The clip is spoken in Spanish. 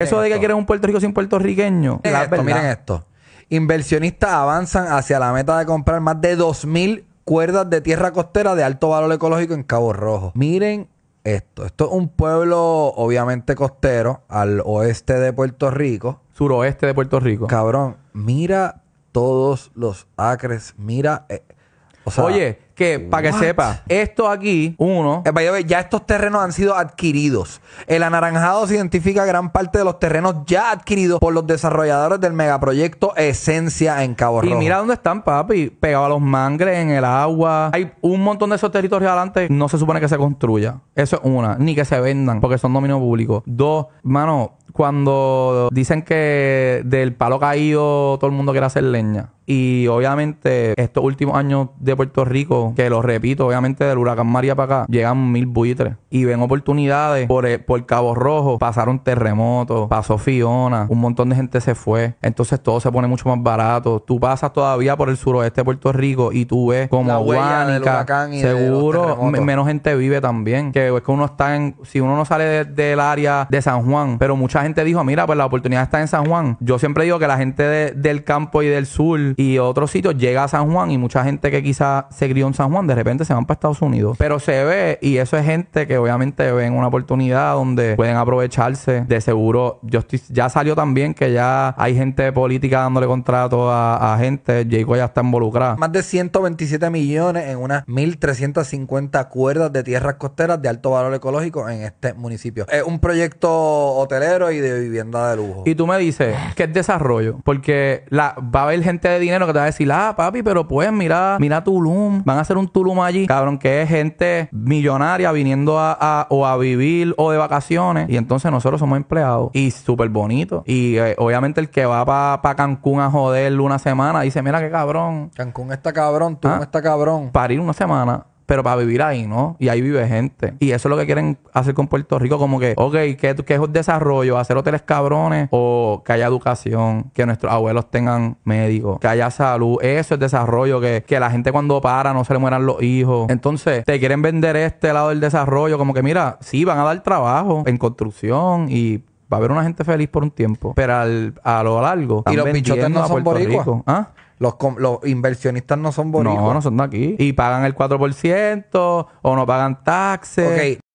Eso de que quieres un Puerto Rico sin puertorriqueño. Miren, esto, miren esto. Inversionistas avanzan hacia la meta de comprar más de 2.000 cuerdas de tierra costera de alto valor ecológico en Cabo Rojo. Miren esto. Esto es un pueblo obviamente costero al oeste de Puerto Rico. Suroeste de Puerto Rico. Cabrón, mira todos los acres. Mira... Eh, Oye, que, para que sepa, esto aquí, uno, eh, ya estos terrenos han sido adquiridos. El anaranjado se identifica gran parte de los terrenos ya adquiridos por los desarrolladores del megaproyecto Esencia en Cabo Rojo. Y mira dónde están, papi, pegado a los mangres, en el agua. Hay un montón de esos territorios adelante, no se supone que se construya. Eso es una, ni que se vendan, porque son dominio público. Dos, mano, cuando dicen que del palo caído todo el mundo quiere hacer leña. Y obviamente estos últimos años de Puerto Rico que lo repito, obviamente del huracán María para acá, llegan mil buitres y ven oportunidades por, eh, por Cabo Rojo. Pasaron terremotos, pasó Fiona, un montón de gente se fue. Entonces todo se pone mucho más barato. Tú pasas todavía por el suroeste de Puerto Rico y tú ves como Guánica, seguro, menos gente vive también. Que es que uno está en, si uno no sale del área de San Juan, pero mucha gente dijo, mira, pues la oportunidad está en San Juan. Yo siempre digo que la gente del campo y del sur y otros sitios llega a San Juan y mucha gente que quizá se crió en San Juan, de repente se van para Estados Unidos. Pero se ve, y eso es gente que obviamente ven una oportunidad donde pueden aprovecharse. De seguro, yo estoy, ya salió también que ya hay gente política dándole contrato a, gente. Jayco ya está involucrada. Más de 127 millones en unas 1.350 cuerdas de tierras costeras de alto valor ecológico en este municipio. Es un proyecto hotelero y de vivienda de lujo. Y tú me dices que es desarrollo, porque la, va a haber gente de dinero que te va a decir, ah, papi, pero pues mira, mira Tulum, van a hacer un Tulum allí. Cabrón, que es gente millonaria viniendo a o a vivir o de vacaciones y entonces nosotros somos empleados y súper bonito. Y eh, obviamente el que va para Cancún a joder una semana dice, mira qué cabrón. Cancún está cabrón, tú ¿Ah? no está cabrón. Parir una semana pero para vivir ahí, ¿no? Y ahí vive gente. Y eso es lo que quieren hacer con Puerto Rico, como que, ok, que, es el desarrollo, hacer hoteles cabrones o que haya educación, que nuestros abuelos tengan médicos, que haya salud, eso es desarrollo, que, que la gente cuando para no se le mueran los hijos. Entonces, te quieren vender este lado del desarrollo, como que mira, sí, van a dar trabajo en construcción y va a haber una gente feliz por un tiempo, pero al, a lo largo. Y los bichotes no son boricuas. ¿Ah? Los, los inversionistas no son bonitos. No, no son de aquí. Y pagan el 4% o no pagan taxes. Ok,